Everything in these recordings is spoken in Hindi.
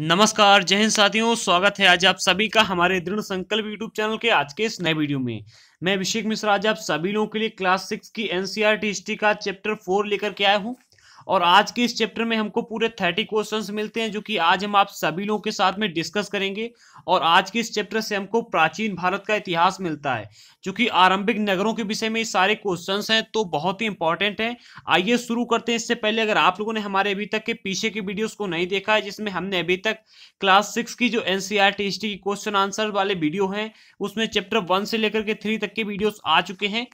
नमस्कार जय हिंद साथियों स्वागत है आज आप सभी का हमारे दृढ़ संकल्प यूट्यूब चैनल के आज के इस नए वीडियो में मैं अभिषेक मिश्रा आज आप सभी लोगों के लिए क्लास सिक्स की एनसीआर हिस्ट्री e का चैप्टर फोर लेकर के आया हूँ और आज के इस चैप्टर में हमको पूरे थर्टी क्वेश्चंस मिलते हैं जो कि आज हम आप सभी लोगों के साथ में डिस्कस करेंगे और आज के इस चैप्टर से हमको प्राचीन भारत का इतिहास मिलता है जो कि आरंभिक नगरों के विषय में सारे क्वेश्चंस हैं तो बहुत ही इंपॉर्टेंट है आइए शुरू करते हैं इससे पहले अगर आप लोगों ने हमारे अभी तक के पीछे के वीडियोज को नहीं देखा है जिसमें हमने अभी तक क्लास सिक्स की जो एनसीआर e की क्वेश्चन आंसर वाले वीडियो हैं उसमें चैप्टर वन से लेकर के थ्री तक के वीडियोज आ चुके हैं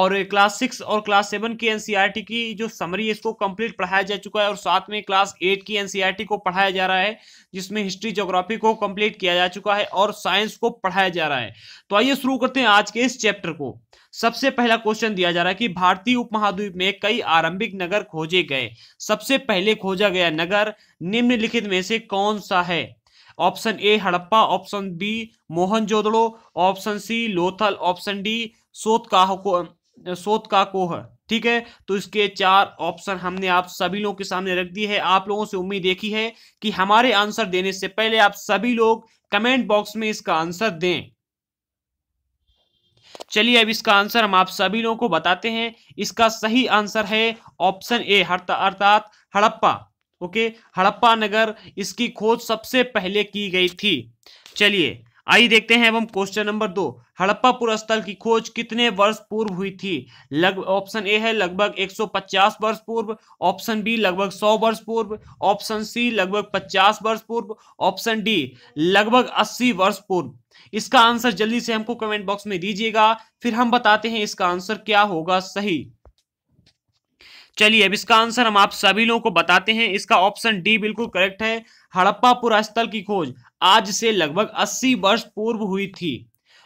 और क्लास सिक्स और क्लास सेवन की एनसीआर की जो समरी है इसको कंप्लीट यूनिट पढ़ाया जा चुका है और साथ में क्लास एट की एनसीईआरटी को पढ़ाया जा रहा है जिसमें हिस्ट्री जोग्राफी को कंप्लीट किया जा चुका है और साइंस को पढ़ाया जा रहा है तो आइए शुरू करते हैं आज के इस चैप्टर को सबसे पहला क्वेश्चन दिया जा रहा है कि भारतीय उपमहाद्वीप में कई आरंभिक नगर खोजे गए सबसे पहले खोजा गया नगर निम्नलिखित में से कौन सा है option A Harappa option B Mohenjodaro option C Lothal option D सोत का सोत का कोह ठीक है तो इसके चार ऑप्शन हमने आप सभी लोगों के सामने रख दिए है आप लोगों से उम्मीद देखी है कि हमारे आंसर देने से पहले आप सभी लोग कमेंट बॉक्स में इसका आंसर दें चलिए अब इसका आंसर हम आप सभी लोगों को बताते हैं इसका सही आंसर है ऑप्शन ए अर्थात हड़प्पा ओके हड़प्पा नगर इसकी खोज सबसे पहले की गई थी चलिए आइए देखते हैं एवं क्वेश्चन नंबर दो हड़प्पापुर स्थल की खोज कितने वर्ष पूर्व हुई थी लग ऑप्शन ए है लगभग 150 वर्ष पूर्व ऑप्शन बी लगभग 100 वर्ष पूर्व ऑप्शन सी लगभग 50 वर्ष पूर्व ऑप्शन डी लगभग 80 वर्ष पूर्व इसका आंसर जल्दी से हमको कमेंट बॉक्स में दीजिएगा फिर हम बताते हैं इसका आंसर क्या होगा सही चलिए अब इसका आंसर हम आप सभी लोगों को बताते हैं इसका ऑप्शन डी बिल्कुल करेक्ट है हड़प्पापुर स्थल की खोज आज से लगभग 80 वर्ष पूर्व हुई थी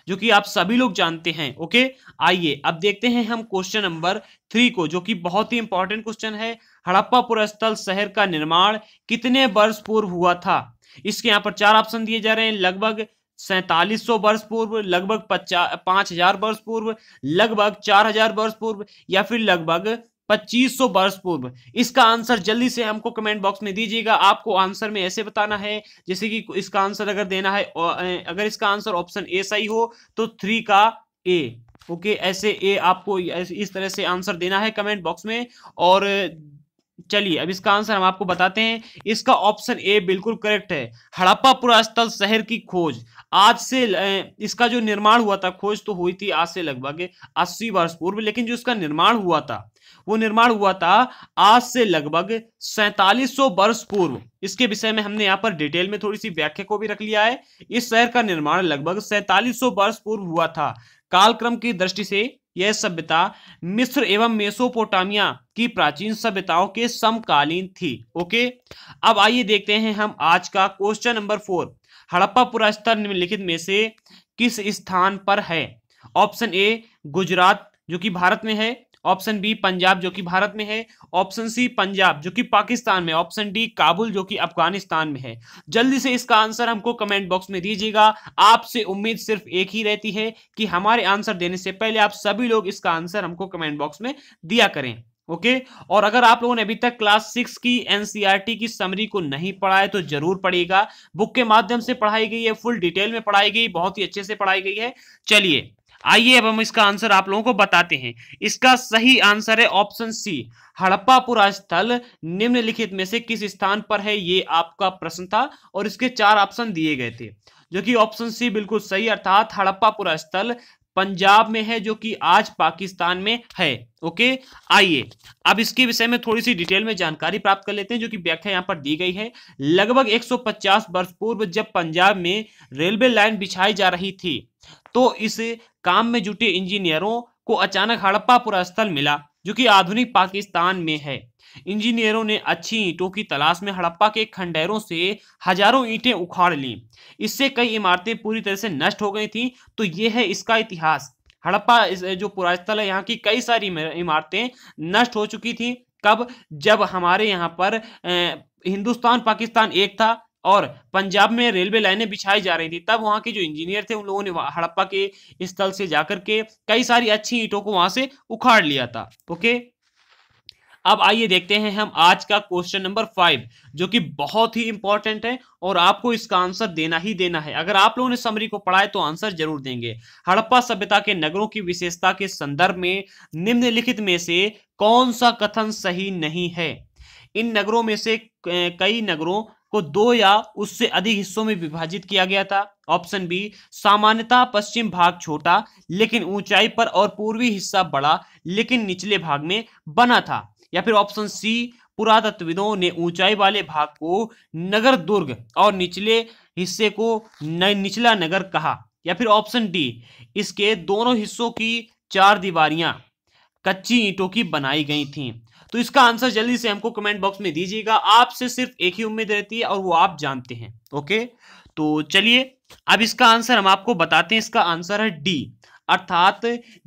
जो कि आप सभी लोग जानते हैं ओके आइए अब देखते हैं हम क्वेश्चन नंबर थ्री को जो कि बहुत ही इंपॉर्टेंट क्वेश्चन है हड़प्पा पुरस्थल शहर का निर्माण कितने वर्ष पूर्व हुआ था इसके यहाँ पर चार ऑप्शन दिए जा रहे हैं लगभग सैतालीस सौ वर्ष पूर्व लगभग पचास पांच हजार वर्ष पूर्व लगभग चार हजार वर्ष पूर्व या फिर लगभग 2500 वर्ष पूर्व इसका आंसर जल्दी से हमको कमेंट बॉक्स में दीजिएगा आपको आंसर में ऐसे बताना है जैसे कि इसका आंसर अगर देना है अगर इसका आंसर ऑप्शन ए सही हो तो थ्री का ए ओके ऐसे ए आपको इस तरह से आंसर देना है कमेंट बॉक्स में और चलिए अब इसका आंसर हम आपको बताते हैं इसका ऑप्शन ए बिल्कुल करेक्ट है हड़प्पा पुरास्थल शहर की खोज आज से इसका जो निर्माण हुआ था खोज तो हुई थी आज से लगभग अस्सी वर्ष पूर्व लेकिन जो इसका निर्माण हुआ था वो निर्माण हुआ था आज से लगभग सैतालीस वर्ष पूर्व इसके विषय में हमने यहाँ पर डिटेल में थोड़ी सी व्याख्या को भी रख लिया है इस शहर का निर्माण लगभग सैतालीस वर्ष पूर्व हुआ था कालक्रम की दृष्टि से यह सभ्यता मिस्र एवं मेसोपोटामिया की प्राचीन सभ्यताओं के समकालीन थी ओके अब आइए देखते हैं हम आज का क्वेश्चन नंबर फोर हड़प्पा पुरास्तर निम्नलिखित में से किस स्थान पर है ऑप्शन ए गुजरात जो कि भारत में है ऑप्शन बी पंजाब जो कि भारत में है ऑप्शन सी पंजाब जो कि पाकिस्तान में ऑप्शन डी काबुल जो कि अफगानिस्तान में है जल्दी से इसका आंसर हमको कमेंट बॉक्स में दीजिएगा आपसे उम्मीद सिर्फ एक ही रहती है कि हमारे आंसर देने से पहले आप सभी लोग इसका आंसर हमको कमेंट बॉक्स में दिया करें ओके okay? और अगर आप लोगों ने अभी तक क्लास सिक्स की एनसीईआरटी की समरी को नहीं पढ़ा है तो जरूर पढ़िएगा बुक के माध्यम से पढ़ाई गई है फुल डिटेल में पढ़ाई गई बहुत ही अच्छे से पढ़ाई गई है चलिए आइए अब हम इसका आंसर आप लोगों को बताते हैं इसका सही आंसर है ऑप्शन सी हड़प्पापुरा स्थल निम्नलिखित में से किस स्थान पर है ये आपका प्रश्न था और इसके चार ऑप्शन दिए गए थे जो कि ऑप्शन सी बिल्कुल सही अर्थात हड़प्पापुरा स्थल पंजाब में है जो कि आज पाकिस्तान में है ओके आइए अब इसके विषय में थोड़ी सी डिटेल में जानकारी प्राप्त कर लेते हैं जो कि व्याख्या यहाँ पर दी गई है लगभग 150 वर्ष पूर्व जब पंजाब में रेलवे लाइन बिछाई जा रही थी तो इस काम में जुटे इंजीनियरों को अचानक हड़प्पा पुरास्थल मिला जो कि आधुनिक पाकिस्तान में है इंजीनियरों ने अच्छी ईंटों की तलाश में हड़प्पा के खंडहरों से हजारों ईंटें उखाड़ ली इससे कई इमारतें पूरी तरह से नष्ट हो गई थी तो ये है इसका इतिहास हड़प्पा जो पुरास्थल है यहाँ की कई सारी इमारतें नष्ट हो चुकी थी कब जब हमारे यहाँ पर हिंदुस्तान पाकिस्तान एक था और पंजाब में रेलवे लाइनें बिछाई जा रही थी तब वहाँ के जो इंजीनियर थे उन लोगों ने हड़प्पा के स्थल से जाकर के कई सारी अच्छी ईटों को वहां से उखाड़ लिया था ओके अब आइए देखते हैं हम आज का क्वेश्चन नंबर फाइव जो कि बहुत ही इंपॉर्टेंट है और आपको इसका आंसर देना ही देना है अगर आप लोगों ने समरी को पढ़ा है तो आंसर जरूर देंगे हड़प्पा सभ्यता के नगरों की विशेषता के संदर्भ में निम्नलिखित में से कौन सा कथन सही नहीं है इन नगरों में से कई नगरों को दो या उससे अधिक हिस्सों में विभाजित किया गया था ऑप्शन बी सामान्यतः पश्चिम भाग छोटा लेकिन ऊंचाई पर और पूर्वी हिस्सा बड़ा लेकिन निचले भाग में बना था या फिर ऑप्शन सी पुरातत्वविदों ने ऊंचाई वाले भाग को नगर दुर्ग और निचले हिस्से को न, निचला नगर कहा या फिर ऑप्शन डी इसके दोनों हिस्सों की चार दीवारियां कच्ची ईंटों की बनाई गई थीं तो इसका आंसर जल्दी से हमको कमेंट बॉक्स में दीजिएगा आपसे सिर्फ एक ही उम्मीद रहती है और वो आप जानते हैं ओके तो चलिए अब इसका आंसर हम आपको बताते हैं इसका आंसर है डी अर्थात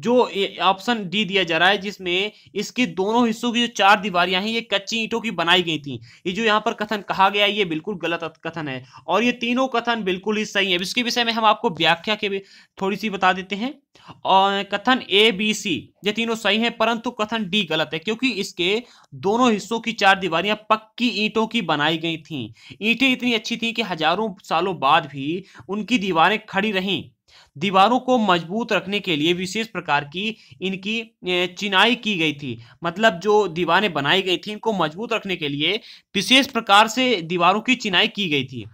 जो ऑप्शन डी दिया जा रहा है जिसमें इसके दोनों हिस्सों की जो चार दीवारियां हैं ये कच्ची ईंटों की बनाई गई थी ये जो यहाँ पर कथन कहा गया है ये बिल्कुल गलत कथन है और ये तीनों कथन बिल्कुल ही सही है इसके विषय में हम आपको व्याख्या के थोड़ी सी बता देते हैं और कथन ए बी सी ये तीनों सही है परंतु कथन डी गलत है क्योंकि इसके दोनों हिस्सों की चार दीवारियां पक्की ईंटों की बनाई गई थी ईंटें इतनी अच्छी थी कि हजारों सालों बाद भी उनकी दीवारें खड़ी रहीं दीवारों को मजबूत रखने के लिए विशेष प्रकार की इनकी चिनाई की गई थी मतलब जो दीवारें बनाई गई थी इनको मजबूत रखने के लिए विशेष प्रकार से दीवारों की चिनाई की गई थी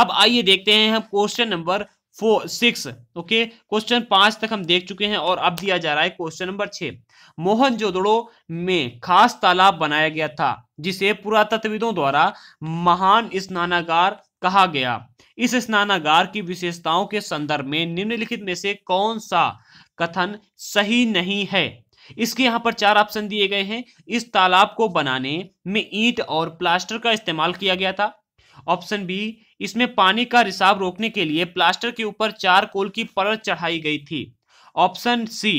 अब आइए देखते हैं हम question number four six okay question पांच तक हम देख चुके हैं और अब दिया जा रहा है क्वेश्चन नंबर छह मोहन जोदड़ो में खास तालाब बनाया गया था जिसे पुरातत्वविदों द्वारा महान स्नानागार कहा गया इस स्नानागार की विशेषताओं के संदर्भ में निम्नलिखित में से कौन सा कथन सही नहीं है इसके यहाँ पर चार ऑप्शन दिए गए हैं इस तालाब को बनाने में ईंट और प्लास्टर का इस्तेमाल किया गया था ऑप्शन बी इसमें पानी का रिसाव रोकने के लिए प्लास्टर के ऊपर चार कोल की परत चढ़ाई गई थी ऑप्शन सी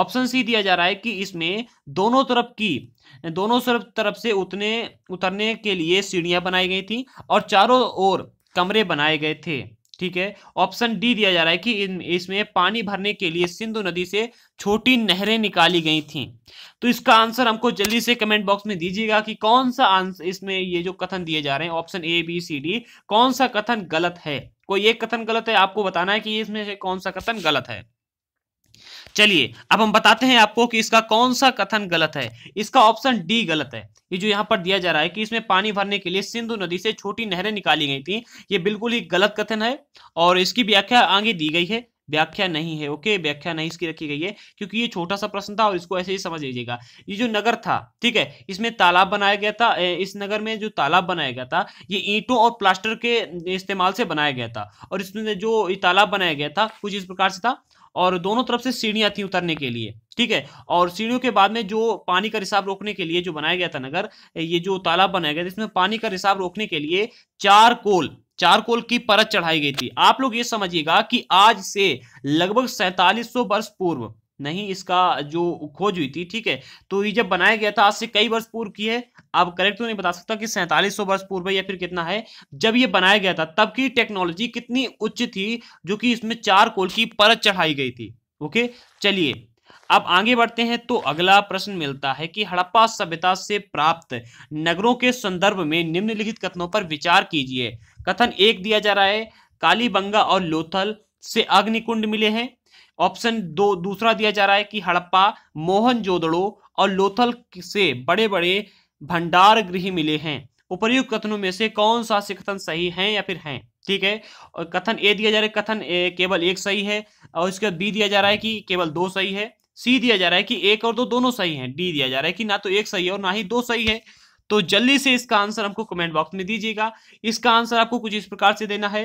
ऑप्शन सी दिया जा रहा है कि इसमें दोनों तरफ की दोनों तरफ से उतने उतरने के लिए सीढ़ियां बनाई गई थी और चारों ओर कमरे बनाए गए थे ठीक है ऑप्शन डी दिया जा रहा है कि इसमें पानी भरने के लिए सिंधु नदी से छोटी नहरें निकाली गई थी तो इसका आंसर हमको जल्दी से कमेंट बॉक्स में दीजिएगा कि कौन सा आंसर इसमें ये जो कथन दिए जा रहे हैं option A B C D कौन सा कथन गलत है कोई एक कथन गलत है आपको बताना है कि इसमें से कौन सा कथन गलत है चलिए अब हम बताते हैं आपको कि इसका कौन सा कथन गलत है इसका ऑप्शन डी गलत है ये जो यहाँ पर दिया जा रहा है कि इसमें पानी भरने के लिए सिंधु नदी से छोटी नहरें निकाली गई थी ये बिल्कुल ही गलत कथन है और इसकी व्याख्या आगे दी गई है व्याख्या नहीं है ओके व्याख्या नहीं इसकी रखी गई है क्योंकि ये छोटा सा प्रश्न था और इसको ऐसे ही समझ लीजिएगा ये जो नगर था ठीक है इसमें तालाब बनाया गया था इस नगर में जो तालाब बनाया गया था ये ईंटों और प्लास्टर के इस्तेमाल से बनाया गया था और इसमें जो तालाब बनाया गया था कुछ इस प्रकार से था और दोनों तरफ से सीढ़ियां थी उतरने के लिए ठीक है और सीढ़ियों के बाद में जो पानी का रिसाव रोकने के लिए जो बनाया गया था नगर ये जो तालाब बनाया गया था इसमें पानी का रिसाव रोकने के लिए चार कोल चार कोल की परत चढ़ाई गई थी आप लोग ये समझिएगा कि आज से लगभग सैतालीस वर्ष पूर्व नहीं इसका जो खोज हुई थी ठीक है तो ये जब बनाया गया था आज से कई वर्ष पूर्व की है आप करेक्ट तो नहीं बता सकता कि सैंतालीस वर्ष पूर्व या फिर कितना है जब ये बनाया गया था तब की टेक्नोलॉजी कितनी उच्च थी जो कि इसमें चार कोल की परत चढ़ाई गई थी ओके चलिए अब आगे बढ़ते हैं तो अगला प्रश्न मिलता है कि हड़प्पा सभ्यता से प्राप्त नगरों के संदर्भ में निम्नलिखित कथनों पर विचार कीजिए कथन एक दिया जा रहा है कालीबंगा और लोथल से अग्निकुंड मिले हैं ऑप्शन दो दूसरा दिया जा रहा है कि हड़प्पा मोहनजोदड़ो और लोथल से बड़े बड़े भंडार गृह मिले हैं उपर्युक्त कथनों में से कौन सा से कथन सही है या फिर है ठीक है और कथन ए दिया जा रहा है कथन ए, केवल एक सही है और इसके बी दिया जा रहा है कि केवल दो सही है सी दिया जा रहा है कि एक और दो दोनों सही हैं डी दिया जा रहा है कि ना तो एक सही है और ना ही दो सही है तो जल्दी से इसका आंसर हमको कमेंट बॉक्स में दीजिएगा इसका आंसर आपको कुछ इस प्रकार से देना है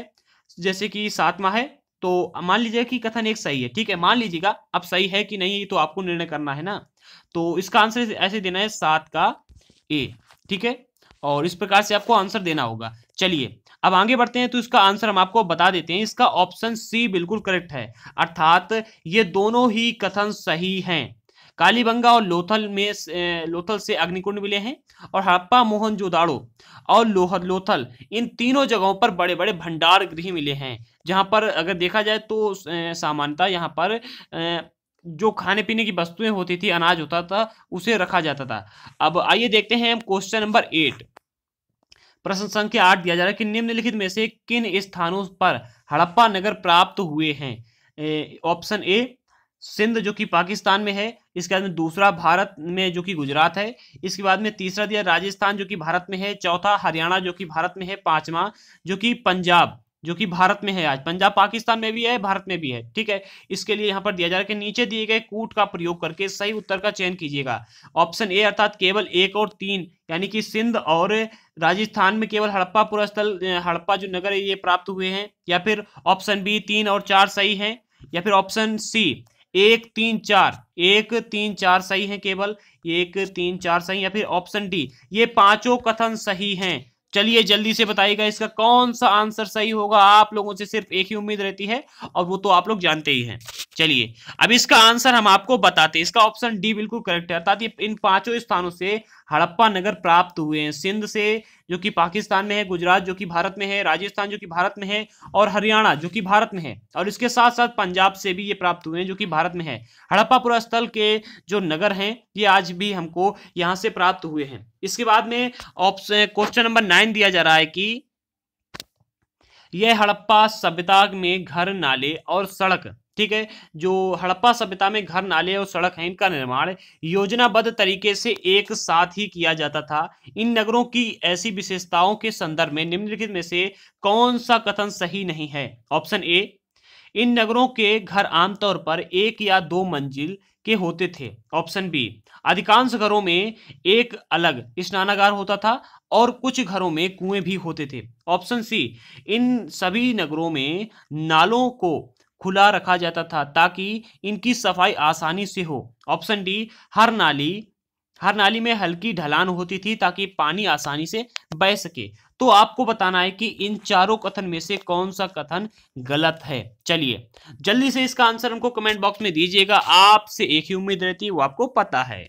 जैसे कि सातवा है तो मान लीजिए कि कथन एक सही है ठीक है मान लीजिएगा अब सही है कि नहीं तो आपको निर्णय करना है ना तो इसका आंसर ऐसे देना है सात का ए ठीक है और इस प्रकार से आपको आंसर देना होगा चलिए अब आगे बढ़ते हैं तो इसका आंसर हम आपको बता देते हैं इसका ऑप्शन सी बिल्कुल करेक्ट है अर्थात ये दोनों ही कथन सही हैं कालीबंगा और लोथल में लोथल से अग्निकुंड मिले हैं और हड़प्पा मोहनजोदाड़ो और लोहर लोथल इन तीनों जगहों पर बड़े बड़े भंडार गृह मिले हैं जहाँ पर अगर देखा जाए तो सामान्यता यहाँ पर जो खाने पीने की वस्तुएं होती थी अनाज होता था उसे रखा जाता था अब आइए देखते हैं हम क्वेश्चन नंबर एट प्रश्न संख्या आठ दिया जा रहा है कि निम्नलिखित में से किन स्थानों पर हड़प्पा नगर प्राप्त हुए हैं ऑप्शन ए सिंध जो कि पाकिस्तान में है इसके बाद में दूसरा भारत में जो कि गुजरात है इसके बाद में तीसरा दिया राजस्थान जो कि भारत में है चौथा हरियाणा जो कि भारत में है पांचवा जो कि पंजाब जो कि भारत में है आज पंजाब पाकिस्तान में भी है भारत में भी है ठीक है इसके लिए यहाँ पर दिया जा रहा है कि नीचे दिए गए कूट का प्रयोग करके सही उत्तर का चयन कीजिएगा ऑप्शन ए अर्थात केवल एक और तीन यानी कि सिंध और राजस्थान में केवल हड़प्पा पुरस्थल हड़प्पा जो नगर है ये प्राप्त हुए हैं या फिर ऑप्शन बी तीन और चार सही है या फिर ऑप्शन सी एक तीन चार एक तीन चार सही है केवल एक तीन चार सही या फिर ऑप्शन डी ये पांचों कथन सही हैं चलिए जल्दी से बताइएगा इसका कौन सा आंसर सही होगा आप लोगों से सिर्फ एक ही उम्मीद रहती है और वो तो आप लोग जानते ही हैं चलिए अब इसका आंसर हम आपको बताते हैं इसका ऑप्शन डी बिल्कुल करेक्ट है अर्थात ये इन पांचों स्थानों से हड़प्पा नगर प्राप्त हुए हैं सिंध से जो कि पाकिस्तान में है गुजरात जो कि भारत में है राजस्थान जो कि भारत में है और हरियाणा जो कि भारत में है और इसके साथ साथ पंजाब से भी ये प्राप्त हुए हैं जो कि भारत में है हड़प्पा स्थल के जो नगर हैं ये आज भी हमको यहाँ से प्राप्त हुए हैं इसके बाद में ऑप्शन क्वेश्चन नंबर नाइन दिया जा रहा है कि यह हड़प्पा सभ्यता में घर नाले और सड़क ठीक है जो हड़प्पा सभ्यता में घर नाले और सड़क है इनका निर्माण योजनाबद्ध तरीके से एक साथ ही किया जाता था इन नगरों की ऐसी विशेषताओं के संदर्भ में निम्नलिखित में से कौन सा कथन सही नहीं है ऑप्शन ए इन नगरों के घर आमतौर पर एक या दो मंजिल के होते थे ऑप्शन बी अधिकांश घरों में एक अलग स्नानागार होता था और कुछ घरों में कुएं भी होते थे ऑप्शन सी इन सभी नगरों में नालों को खुला रखा जाता था ताकि इनकी सफाई आसानी से हो ऑप्शन डी हर नाली हर नाली में हल्की ढलान होती थी ताकि पानी आसानी से बह सके तो आपको बताना है कि इन चारों कथन में से कौन सा कथन गलत है चलिए जल्दी से इसका आंसर हमको कमेंट बॉक्स में दीजिएगा आपसे एक ही उम्मीद रहती है वो आपको पता है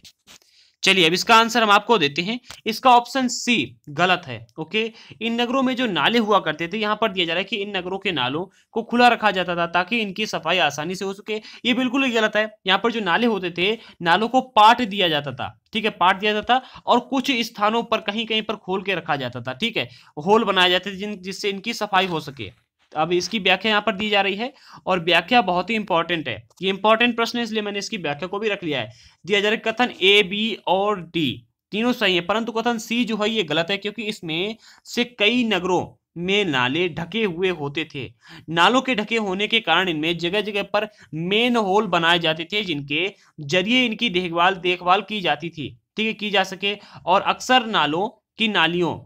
चलिए अब इसका आंसर हम आपको देते हैं इसका ऑप्शन सी गलत है ओके इन नगरों में जो नाले हुआ करते थे यहाँ पर दिया जा रहा है कि इन नगरों के नालों को खुला रखा जाता था ताकि इनकी सफाई आसानी से हो सके ये बिल्कुल ही गलत है यहाँ पर जो नाले होते थे नालों को पाट दिया जाता था ठीक है पाट दिया जाता और कुछ स्थानों पर कहीं कहीं पर खोल के रखा जाता था ठीक है होल बनाए जाते थे जिन जिससे इनकी सफाई हो सके अब इसकी व्याख्या यहाँ पर दी जा रही है और व्याख्या बहुत ही इंपॉर्टेंट है ये इंपॉर्टेंट प्रश्न है इसलिए मैंने इसकी व्याख्या को भी रख लिया है दिया जा रहा है कथन ए बी और डी तीनों सही है परंतु कथन सी जो है ये गलत है क्योंकि इसमें से कई नगरों में नाले ढके हुए होते थे नालों के ढके होने के कारण इनमें जगह जगह पर मेन होल बनाए जाते थे जिनके जरिए इनकी देखभाल देखभाल की जाती थी ठीक है की जा सके और अक्सर नालों की नालियों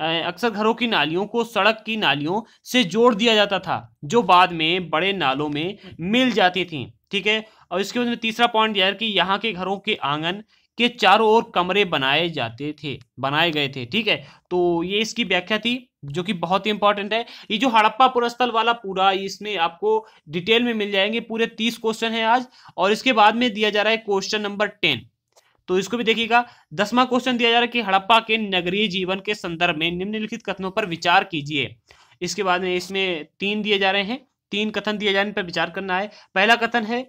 अक्सर घरों की नालियों को सड़क की नालियों से जोड़ दिया जाता था जो बाद में बड़े नालों में मिल जाती थी ठीक है और इसके बाद में तीसरा पॉइंट यह है कि यहाँ के घरों के आंगन के चारों ओर कमरे बनाए जाते थे बनाए गए थे ठीक है तो ये इसकी व्याख्या थी जो कि बहुत ही इंपॉर्टेंट है ये जो हड़प्पा पुरस्थल वाला पूरा इसमें आपको डिटेल में मिल जाएंगे पूरे तीस क्वेश्चन है आज और इसके बाद में दिया जा रहा है क्वेश्चन नंबर टेन तो इसको भी देखिएगा दसवां क्वेश्चन दिया जा रहा है कि हड़प्पा के नगरीय जीवन के संदर्भ में निम्नलिखित कथनों पर विचार कीजिए इसके बाद में इसमें तीन दिए जा रहे हैं तीन कथन दिए जाने पर विचार करना है पहला कथन है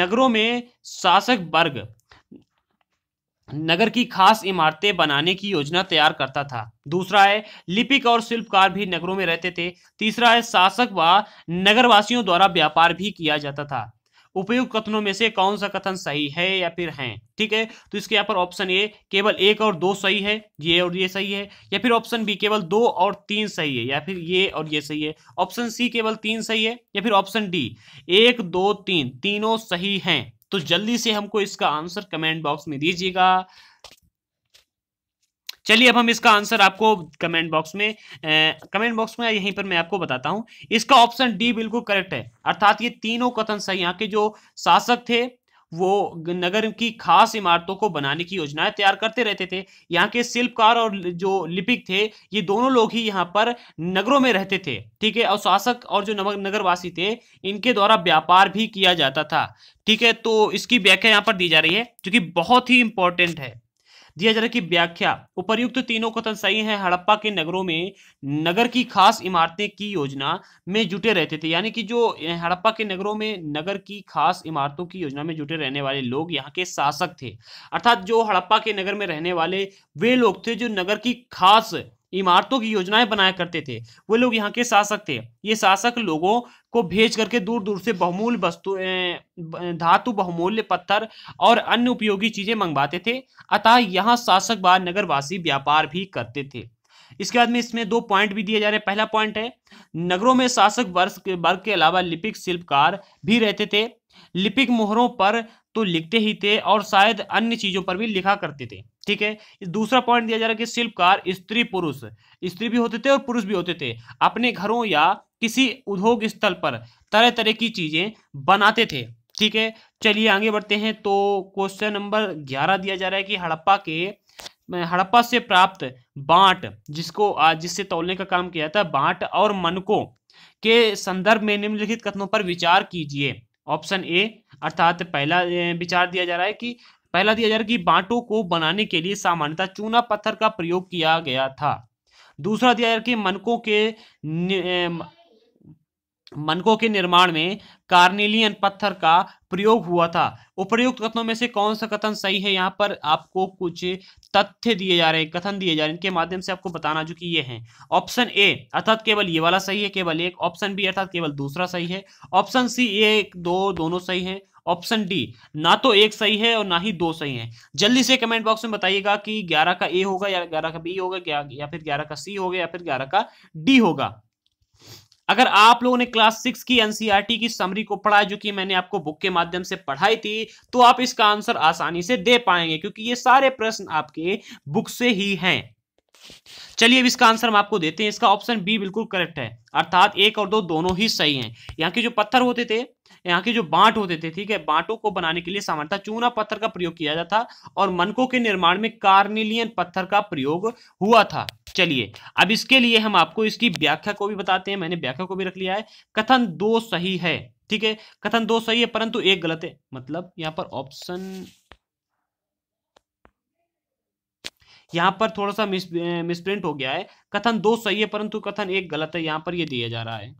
नगरों में शासक वर्ग नगर की खास इमारतें बनाने की योजना तैयार करता था दूसरा है लिपिक और शिल्पकार भी नगरों में रहते थे तीसरा है शासक व वा नगरवासियों द्वारा व्यापार भी किया जाता था उपयुक्त कथनों में से कौन सा कथन सही है या फिर है ठीक है तो इसके यहाँ पर ऑप्शन ए केवल एक और दो सही है ये और ये सही है या फिर ऑप्शन बी केवल दो और तीन सही है या फिर ये और ये सही है ऑप्शन सी केवल तीन सही है या फिर ऑप्शन डी एक दो तीन तीनों सही हैं तो जल्दी से हमको इसका आंसर कमेंट बॉक्स में दीजिएगा चलिए अब हम इसका आंसर आपको कमेंट बॉक्स में कमेंट बॉक्स में यहीं पर मैं आपको बताता हूं इसका ऑप्शन डी बिल्कुल करेक्ट है अर्थात ये तीनों कथन सही यहाँ के जो शासक थे वो नगर की खास इमारतों को बनाने की योजनाएं तैयार करते रहते थे यहाँ के शिल्पकार और जो लिपिक थे ये दोनों लोग ही यहाँ पर नगरों में रहते थे ठीक है और शासक और जो नगरवासी थे इनके द्वारा व्यापार भी किया जाता था ठीक है तो इसकी व्याख्या यहाँ पर दी जा रही है जो कि बहुत ही इंपॉर्टेंट है दिया जा रहा है कि व्याख्या उपर्युक्त तीनों कथन सही है हड़प्पा के नगरों में नगर की खास इमारतें की योजना में जुटे रहते थे यानी कि जो हड़प्पा के नगरों में नगर की खास इमारतों की योजना में जुटे रहने वाले लोग यहाँ के शासक थे अर्थात जो हड़प्पा के नगर में रहने वाले वे लोग थे जो नगर की खास इमारतों की योजनाएं बनाया करते थे वो लोग यहाँ के शासक थे ये शासक लोगों को भेज करके दूर दूर से बहुमूल्य वस्तु धातु बहुमूल्य पत्थर और अन्य उपयोगी चीजें मंगवाते थे अतः यहाँ शासक बार नगरवासी व्यापार भी करते थे इसके बाद में इसमें दो पॉइंट भी दिए जा रहे हैं पहला पॉइंट है नगरों में शासक वर्ष के वर्ग के अलावा लिपिक शिल्पकार भी रहते थे लिपिक मोहरों पर तो लिखते ही थे और शायद अन्य चीजों पर भी लिखा करते थे ठीक है दूसरा पॉइंट दिया जा रहा है कि शिल्पकार स्त्री पुरुष स्त्री भी होते थे और पुरुष भी होते थे अपने घरों या किसी उद्योग स्थल पर तरह तरह की चीज़ें बनाते थे ठीक है चलिए आगे बढ़ते हैं तो क्वेश्चन नंबर ग्यारह दिया जा रहा है कि हड़प्पा के हड़प्पा से प्राप्त बांट जिसको आज जिससे तोलने का काम किया था बांट और मनकों के संदर्भ में निम्नलिखित कथनों पर विचार कीजिए ऑप्शन ए अर्थात पहला विचार दिया जा रहा है कि पहला दिया जा रहा है कि बांटों को बनाने के लिए सामान्यतः चूना पत्थर का प्रयोग किया गया था दूसरा दिया जा रहा है कि मनकों के मनकों के निर्माण में कार्नेलियन पत्थर का प्रयोग हुआ था उपर्युक्त कथनों में से कौन सा कथन सही है यहाँ पर आपको कुछ तथ्य दिए जा रहे हैं कथन दिए जा रहे हैं इनके माध्यम से आपको बताना जो कि ये हैं ऑप्शन ए अर्थात केवल ये वाला सही है केवल एक ऑप्शन बी अर्थात केवल दूसरा सही है ऑप्शन सी एक दो दोनों सही है ऑप्शन डी ना तो एक सही है और ना ही दो सही है जल्दी से कमेंट बॉक्स में बताइएगा कि ग्यारह का ए होगा या ग्यारह का बी होगा या फिर ग्यारह का सी होगा या फिर ग्यारह का डी होगा अगर आप लोगों ने क्लास सिक्स की एनसीईआरटी e की समरी को पढ़ा जो कि मैंने आपको बुक के माध्यम से पढ़ाई थी तो आप इसका आंसर आसानी से दे पाएंगे क्योंकि ये सारे प्रश्न आपके बुक से ही हैं चलिए अब इसका आंसर हम आपको देते हैं इसका ऑप्शन बी बिल्कुल करेक्ट है अर्थात एक और दो दोनों ही सही हैं यहाँ के जो पत्थर होते थे यहाँ के जो बांट होते थे ठीक है बांटों को बनाने के लिए सामान्यता चूना पत्थर का प्रयोग किया जाता था और मनकों के निर्माण में कार्निलियन पत्थर का प्रयोग हुआ था चलिए अब इसके लिए हम आपको इसकी व्याख्या को भी बताते हैं मैंने व्याख्या को भी रख लिया है कथन दो सही है ठीक है कथन दो सही है परंतु एक गलत है मतलब यहाँ पर ऑप्शन यहां पर थोड़ा सा मिस मिसप्रिंट हो गया है कथन दो सही है परंतु कथन एक गलत है यहां पर ये दिया जा रहा है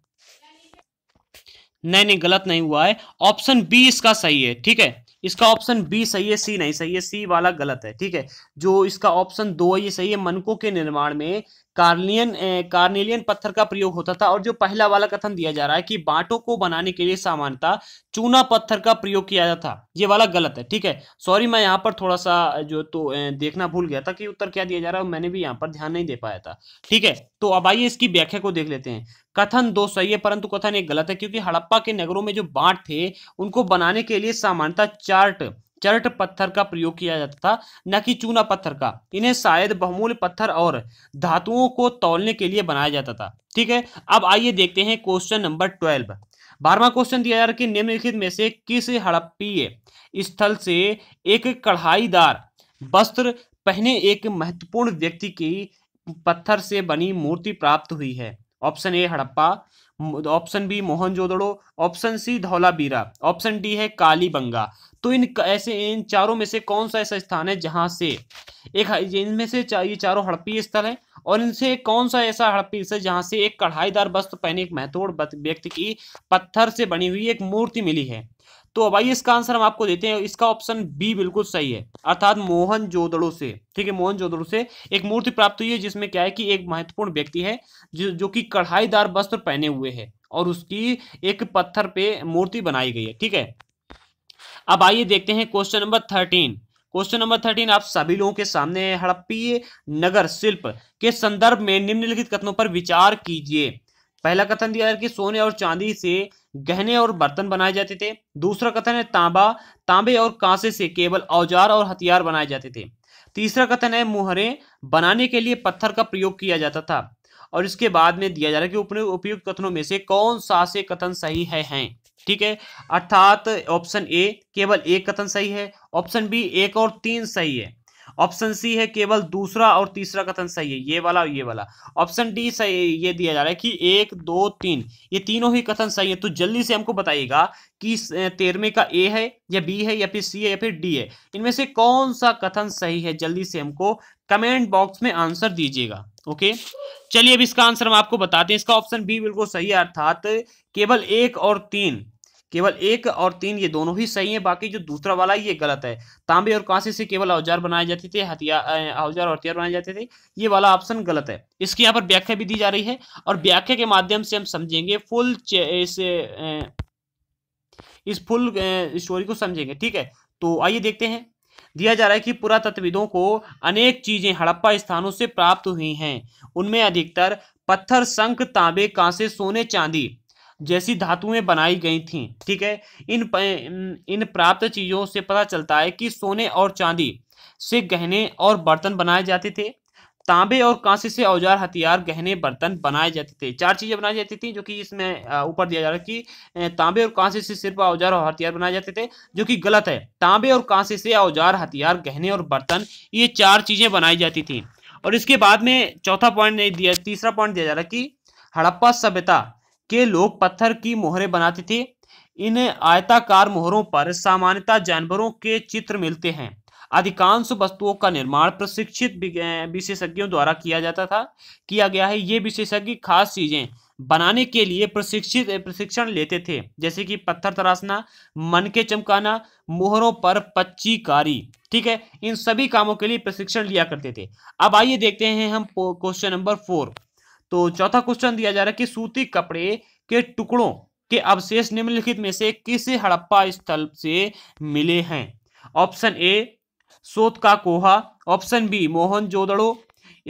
नहीं नहीं गलत नहीं हुआ है ऑप्शन बी इसका सही है ठीक है इसका ऑप्शन बी सही है सी नहीं सही है सी वाला गलत है ठीक है जो इसका ऑप्शन दो है ये सही है मनकों के निर्माण में कार्नियन कार्नेलियन पत्थर का प्रयोग होता था और जो पहला वाला कथन दिया जा रहा है कि बांटों को बनाने के लिए सामान्यता चूना पत्थर का प्रयोग किया जाता था ये वाला गलत है ठीक है सॉरी मैं यहाँ पर थोड़ा सा जो तो देखना भूल गया था कि उत्तर क्या दिया जा रहा है मैंने भी यहाँ पर ध्यान नहीं दे पाया था ठीक है तो अब आइए इसकी व्याख्या को देख लेते हैं कथन दो सही है परंतु कथन एक गलत है क्योंकि हड़प्पा के नगरों में जो बांट थे उनको बनाने के लिए सामान्यता चार्ट चर्ट पत्थर का प्रयोग किया जाता था न कि चूना पत्थर का इन्हें शायद बहुमूल्य पत्थर और धातुओं को तोलने के लिए बनाया जाता था ठीक है अब आइए देखते हैं क्वेश्चन नंबर ट्वेल्व बारहवा क्वेश्चन दिया जा रहा है कि निम्नलिखित में से किस हड़प्पीय स्थल से एक कढ़ाईदार वस्त्र पहने एक महत्वपूर्ण व्यक्ति की पत्थर से बनी मूर्ति प्राप्त हुई है option A Harappa option B Mohenjodaro option C Dholavira option D है कालीबंगा तो इन ऐसे इन चारों में से कौन सा ऐसा स्थान है जहां से एक इनमें से चा, ये चारों हड़प्पी स्थल है और इनसे कौन सा ऐसा हड़प्पी स्थल जहाँ से एक कढ़ाईदार वस्त्र पहने एक महत्वपूर्ण व्यक्ति की पत्थर से बनी हुई एक मूर्ति मिली है तो अब आइए इसका आंसर हम आपको देते हैं इसका ऑप्शन बी बिल्कुल सही है अर्थात मोहन जोदड़ो से ठीक है मोहन जोदड़ो से एक मूर्ति प्राप्त हुई है जिसमें क्या है कि एक महत्वपूर्ण व्यक्ति है जो जो कि कढ़ाईदार वस्त्र पहने हुए है और उसकी एक पत्थर पे मूर्ति बनाई गई है ठीक है अब आइए देखते हैं question number thirteen question number thirteen आप सभी लोगों के सामने हड़प्पी हड़प्पीय नगर शिल्प के संदर्भ में निम्नलिखित कथनों पर विचार कीजिए पहला कथन दिया है कि सोने और चांदी से गहने और बर्तन बनाए जाते थे दूसरा कथन है तांबा तांबे और कांसे से केवल औजार और हथियार बनाए जाते थे तीसरा कथन है मुहरे बनाने के लिए पत्थर का प्रयोग किया जाता था और इसके बाद में दिया जा रहा है कि उपयुक्त कथनों में से कौन सा से कथन सही है हैं ठीक है अर्थात ऑप्शन ए केवल एक कथन सही है ऑप्शन बी एक और तीन सही है ऑप्शन सी है केवल दूसरा और तीसरा कथन सही है ये वाला और ये वाला ऑप्शन डी सही ये दिया जा रहा है कि एक दो तीन ये तीनों ही कथन सही है तो जल्दी से हमको बताइएगा कि तेरहवें का ए है या बी है या फिर सी है या फिर डी है इनमें से कौन सा कथन सही है जल्दी से हमको कमेंट बॉक्स में आंसर दीजिएगा ओके चलिए अब इसका आंसर हम आपको बताते हैं इसका ऑप्शन बी बिल्कुल सही है अर्थात केवल एक और तीन केवल एक और तीन ये दोनों ही सही है बाकी जो दूसरा वाला ये गलत है तांबे और कांसे से केवल औजार बनाए जाते थे हथियार औजार और हथियार बनाए जाते थे ये वाला ऑप्शन गलत है इसकी यहाँ पर व्याख्या भी दी जा रही है और व्याख्या के माध्यम से हम समझेंगे फुल इस इस फुल स्टोरी को समझेंगे ठीक है तो आइए देखते हैं दिया जा रहा है कि पुरातत्वविदों को अनेक चीजें हड़प्पा स्थानों से प्राप्त हुई हैं उनमें अधिकतर पत्थर संक तांबे कांसे सोने चांदी जैसी धातुएं बनाई गई थीं ठीक है इन इन प्राप्त चीज़ों से पता चलता है कि सोने और चांदी से गहने और बर्तन बनाए जाते थे तांबे और कांसे से औजार हथियार गहने बर्तन बनाए जाते थे चार चीज़ें बनाई जाती थी जो कि इसमें ऊपर दिया जा रहा है कि तांबे और कांसे से सिर्फ औजार और हथियार बनाए जाते थे जो कि गलत है तांबे और कांसे से औजार हथियार गहने और बर्तन ये चार चीज़ें बनाई जाती थी और इसके बाद में चौथा पॉइंट दिया तीसरा पॉइंट दिया जा रहा है कि हड़प्पा सभ्यता के लोग पत्थर की मोहरे बनाते थे इन आयताकार मोहरों पर सामान्यता जानवरों के चित्र मिलते हैं अधिकांश वस्तुओं का निर्माण प्रशिक्षित विशेषज्ञों द्वारा किया जाता था किया गया है ये विशेषज्ञ खास चीजें बनाने के लिए प्रशिक्षित प्रशिक्षण लेते थे जैसे कि पत्थर तराशना मन के चमकाना मोहरों पर पच्चीकारी ठीक है इन सभी कामों के लिए प्रशिक्षण लिया करते थे अब आइए देखते हैं हम क्वेश्चन नंबर फोर तो चौथा क्वेश्चन दिया जा रहा है कि सूती कपड़े के टुकड़ों के अवशेष निम्नलिखित में से किस हड़प्पा स्थल से मिले हैं ऑप्शन ए सोत का कोहा option B Mohenjodaro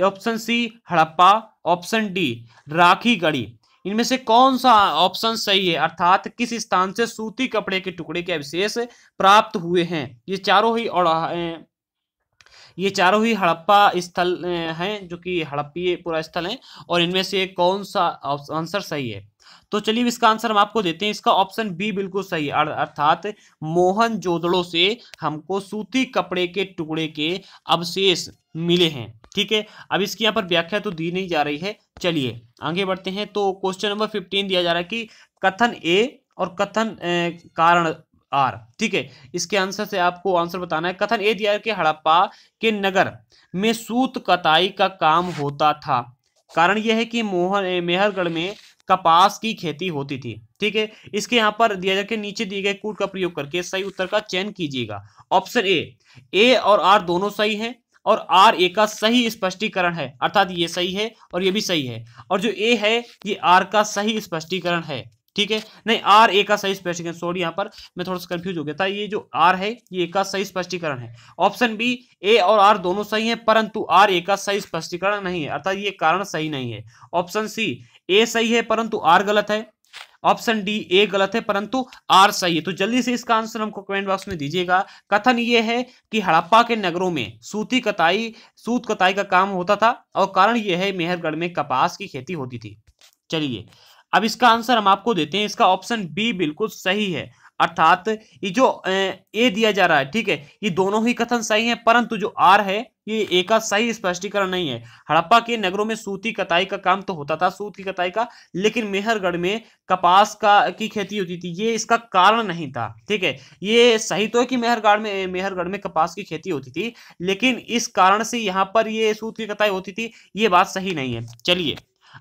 option C Harappa option D Rakhigarhi इनमें से कौन सा ऑप्शन सही है अर्थात किस स्थान से सूती कपड़े के टुकड़े के अवशेष प्राप्त हुए हैं ये चारों ही ये चारों ही हड़प्पा स्थल हैं जो कि हड़प्पी पूरा स्थल है और इनमें से कौन सा आंसर सही है तो चलिए इसका आंसर हम आपको देते हैं इसका ऑप्शन बी बिल्कुल सही है अर्थात मोहन जोदड़ो से हमको सूती कपड़े के टुकड़े के अवशेष मिले हैं ठीक है अब इसकी यहाँ पर व्याख्या तो दी नहीं जा रही है चलिए आगे बढ़ते हैं तो क्वेश्चन नंबर फिफ्टीन दिया जा रहा है कि कथन ए और कथन कारण आर ठीक है इसके आंसर से आपको आंसर बताना है कथन ए दिया है कि हड़प्पा के नगर में सूत कताई का काम होता था कारण यह है कि मोहन मेहरगढ़ में कपास की खेती होती थी ठीक है इसके यहाँ पर दिया जाए कि नीचे दिए गए कूट का प्रयोग करके सही उत्तर का चयन कीजिएगा ऑप्शन ए ए और आर दोनों सही हैं और आर ए का सही स्पष्टीकरण है अर्थात ये सही है और ये भी सही है और जो ए है ये आर का सही स्पष्टीकरण है ठीक है नहीं आर ए का सही स्पष्टीकरण सॉरी यहाँ पर मैं थोड़ा सा कंफ्यूज हो गया था ये जो आर है ये ए का सही स्पष्टीकरण है ऑप्शन बी ए और आर दोनों सही है परंतु आर ए का सही स्पष्टीकरण नहीं है अर्थात ये कारण सही नहीं है ऑप्शन सी ए सही है परंतु आर गलत है ऑप्शन डी ए गलत है परंतु आर सही है तो जल्दी से इसका आंसर हमको कमेंट बॉक्स में दीजिएगा कथन ये है कि हड़प्पा के नगरों में सूती कताई सूत कताई का काम होता था और कारण यह है मेहरगढ़ में कपास की खेती होती थी चलिए अब इसका आंसर हम आपको देते हैं इसका ऑप्शन बी बिल्कुल सही है अर्थात ये जो ए दिया जा रहा है ठीक है ये दोनों ही कथन सही है परंतु जो आर है ये ए का सही स्पष्टीकरण नहीं है हड़प्पा के नगरों में सूती कताई का काम तो होता था सूत की कताई का लेकिन मेहरगढ़ में कपास का की खेती होती थी ये इसका कारण नहीं था ठीक है ये सही तो है कि मेहरगढ़ में मेहरगढ़ में कपास की खेती होती थी लेकिन इस कारण से यहाँ पर ये सूत की कताई होती थी ये बात सही नहीं है चलिए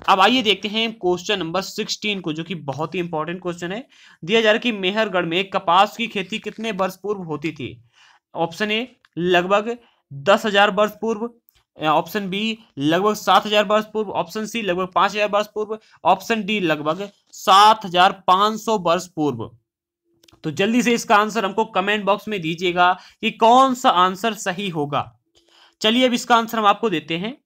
अब आइए देखते हैं क्वेश्चन नंबर सिक्सटीन को जो कि बहुत ही इंपॉर्टेंट क्वेश्चन है दिया जा रहा है कि मेहरगढ़ में कपास की खेती कितने वर्ष पूर्व होती थी ऑप्शन ए लगभग दस हजार वर्ष पूर्व ऑप्शन बी लगभग सात हजार वर्ष पूर्व ऑप्शन सी लगभग पांच हजार वर्ष पूर्व ऑप्शन डी लगभग सात हजार पांच सौ वर्ष पूर्व तो जल्दी से इसका आंसर हमको कमेंट बॉक्स में दीजिएगा कि कौन सा आंसर सही होगा चलिए अब इसका आंसर हम आपको देते हैं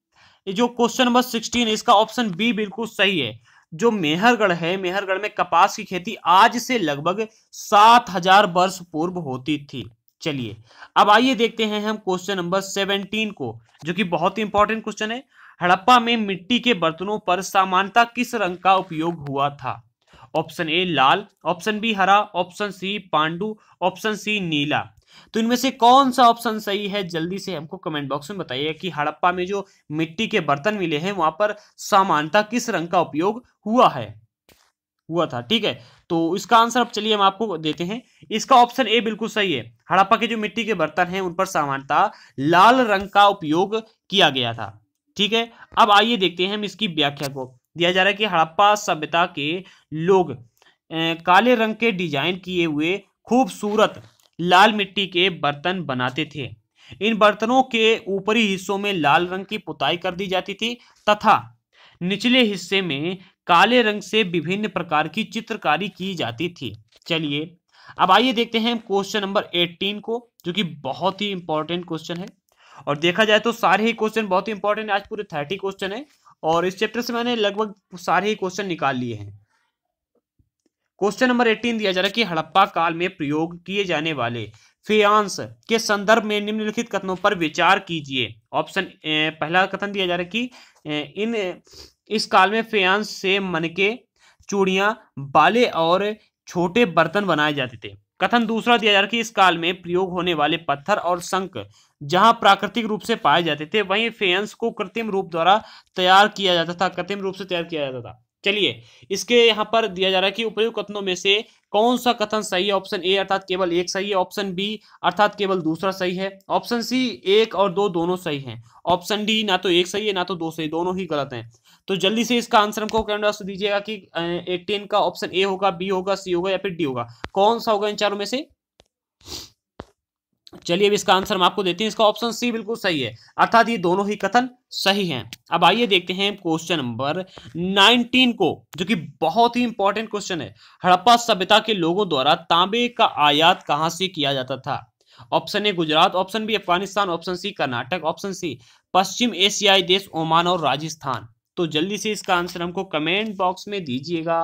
ये जो क्वेश्चन नंबर सिक्सटीन इसका ऑप्शन बी बिल्कुल सही है जो मेहरगढ़ है मेहरगढ़ में कपास की खेती आज से लगभग सात हजार वर्ष पूर्व होती थी चलिए अब आइए देखते हैं हम क्वेश्चन नंबर सेवनटीन को जो कि बहुत ही इंपॉर्टेंट क्वेश्चन है हड़प्पा में मिट्टी के बर्तनों पर सामान्यता किस रंग का उपयोग हुआ था ऑप्शन ए लाल ऑप्शन बी हरा ऑप्शन सी पांडु ऑप्शन सी नीला तो इनमें से कौन सा ऑप्शन सही है जल्दी से हमको कमेंट बॉक्स में बताइए कि हड़प्पा में जो मिट्टी के बर्तन मिले हैं वहां पर सामान्यता किस रंग का उपयोग हुआ है हुआ था ठीक है तो इसका आंसर अब चलिए हम आपको देते हैं इसका ऑप्शन ए बिल्कुल सही है हड़प्पा के जो मिट्टी के बर्तन हैं उन पर सामानता लाल रंग का उपयोग किया गया था ठीक है अब आइए देखते हैं हम इसकी व्याख्या को दिया जा रहा है कि हड़प्पा सभ्यता के लोग ए, काले रंग के डिजाइन किए हुए खूबसूरत लाल मिट्टी के बर्तन बनाते थे इन बर्तनों के ऊपरी हिस्सों में लाल रंग की पुताई कर दी जाती थी तथा निचले हिस्से में काले रंग से विभिन्न प्रकार की चित्रकारी की जाती थी चलिए अब आइए देखते हैं क्वेश्चन नंबर 18 को जो कि बहुत ही इंपॉर्टेंट क्वेश्चन है और देखा जाए तो सारे ही क्वेश्चन बहुत ही इंपॉर्टेंट आज पूरे थर्टी क्वेश्चन है और इस चैप्टर से मैंने लगभग सारे ही क्वेश्चन निकाल लिए हैं क्वेश्चन नंबर एटीन दिया जा रहा है कि हड़प्पा काल में प्रयोग किए जाने वाले फेयांस के संदर्भ में निम्नलिखित कथनों पर विचार कीजिए ऑप्शन पहला कथन दिया जा रहा है कि इन इस काल में फेयांस से मन के चूड़ियां बाले और छोटे बर्तन बनाए जाते थे कथन दूसरा दिया जा रहा है कि इस काल में प्रयोग होने वाले पत्थर और शंख जहां प्राकृतिक रूप से पाए जाते थे वहीं फेयंस को कृत्रिम रूप द्वारा तैयार किया जाता था कृत्रिम रूप से तैयार किया जाता था चलिए इसके यहाँ पर दिया जा रहा है कि उपयुक्त कथनों में से कौन सा कथन सही है ऑप्शन ए अर्थात केवल एक सही है ऑप्शन बी अर्थात केवल दूसरा सही है ऑप्शन सी एक और दो दोनों सही हैं ऑप्शन डी ना तो एक सही है ना तो दो सही दोनों ही गलत हैं तो जल्दी से इसका आंसर हमको कैंडस दीजिएगा कि एटीन का ऑप्शन ए होगा बी होगा सी होगा या फिर डी होगा कौन सा होगा इन चारों में से चलिए अब इसका आंसर हम आपको देते हैं इसका ऑप्शन सी बिल्कुल सही है अर्थात ये दोनों ही कथन सही हैं अब आइए देखते हैं क्वेश्चन नंबर 19 को जो कि बहुत ही इंपॉर्टेंट क्वेश्चन है हड़प्पा सभ्यता के लोगों द्वारा तांबे का आयात कहां से किया जाता था option A Gujarat option B Afghanistan option C Karnataka option C पश्चिम एशियाई देश ओमान और राजस्थान तो जल्दी से इसका आंसर हमको कमेंट बॉक्स में दीजिएगा